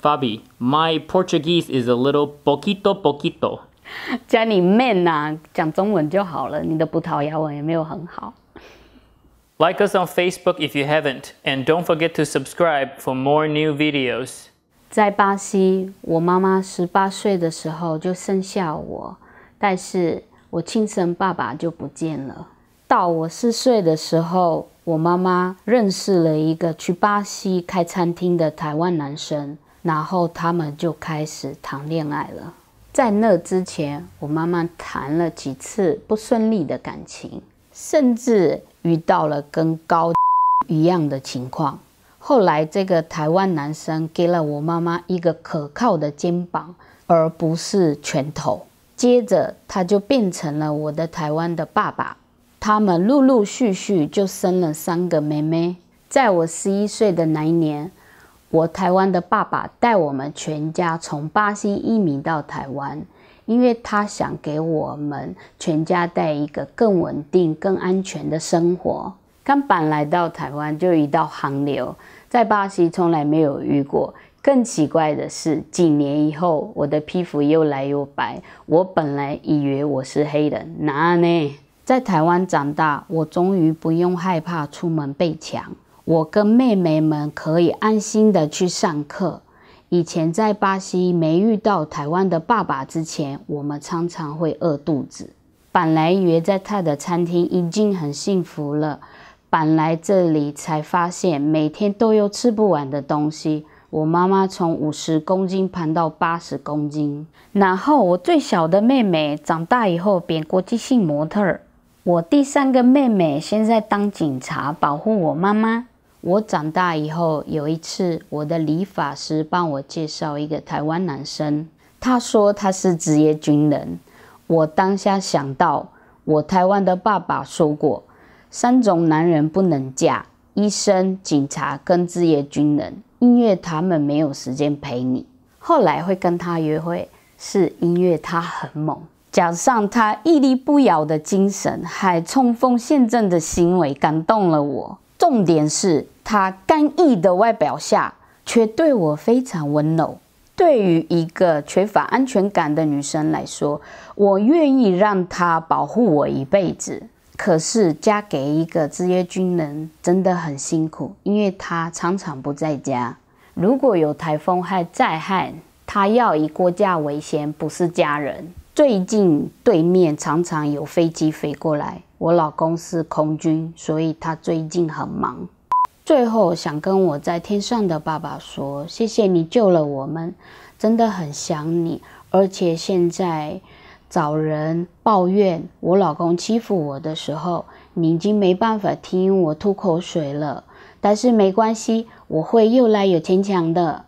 Fabi, my Portuguese is a little poquito poquito. 加你 man 呐、啊，讲中文就好了。你的葡萄牙文也没有很好。Like us on Facebook if you haven't, and don't forget to subscribe for more new videos. 在巴西，我妈妈十八岁的时候就生下我，但是我亲生爸爸就不见了。到我四岁的时候，我妈妈认识了一个去巴西开餐厅的台湾男生。然后他们就开始谈恋爱了。在那之前，我妈妈谈了几次不顺利的感情，甚至遇到了跟高 一样的情况。后来，这个台湾男生给了我妈妈一个可靠的肩膀，而不是拳头。接着，他就变成了我的台湾的爸爸。他们陆陆续续就生了三个妹妹。在我十一岁的那一年。我台湾的爸爸带我们全家从巴西移民到台湾，因为他想给我们全家带一个更稳定、更安全的生活。刚板来到台湾就一道寒流，在巴西从来没有遇过。更奇怪的是，几年以后，我的皮肤又来又白。我本来以为我是黑人，哪呢？在台湾长大，我终于不用害怕出门被抢。我跟妹妹们可以安心的去上课。以前在巴西没遇到台湾的爸爸之前，我们常常会饿肚子。本来约在他的餐厅已经很幸福了。本来这里才发现，每天都有吃不完的东西。我妈妈从五十公斤胖到八十公斤。然后我最小的妹妹长大以后变国际性模特。我第三个妹妹现在当警察，保护我妈妈。我长大以后，有一次，我的理发师帮我介绍一个台湾男生。他说他是职业军人。我当下想到，我台湾的爸爸说过，三种男人不能嫁：医生、警察跟职业军人，因为他们没有时间陪你。后来会跟他约会，是因为他很猛，加上他屹立不摇的精神，还冲锋陷阵的行为，感动了我。重点是他干毅的外表下，却对我非常温柔。对于一个缺乏安全感的女生来说，我愿意让他保护我一辈子。可是嫁给一个职业军人真的很辛苦，因为他常常不在家。如果有台风害灾害，他要以国家为先，不是家人。最近对面常常有飞机飞过来，我老公是空军，所以他最近很忙。最后想跟我在天上的爸爸说，谢谢你救了我们，真的很想你。而且现在找人抱怨我老公欺负我的时候，你已经没办法听我吐口水了，但是没关系，我会又来有坚强的。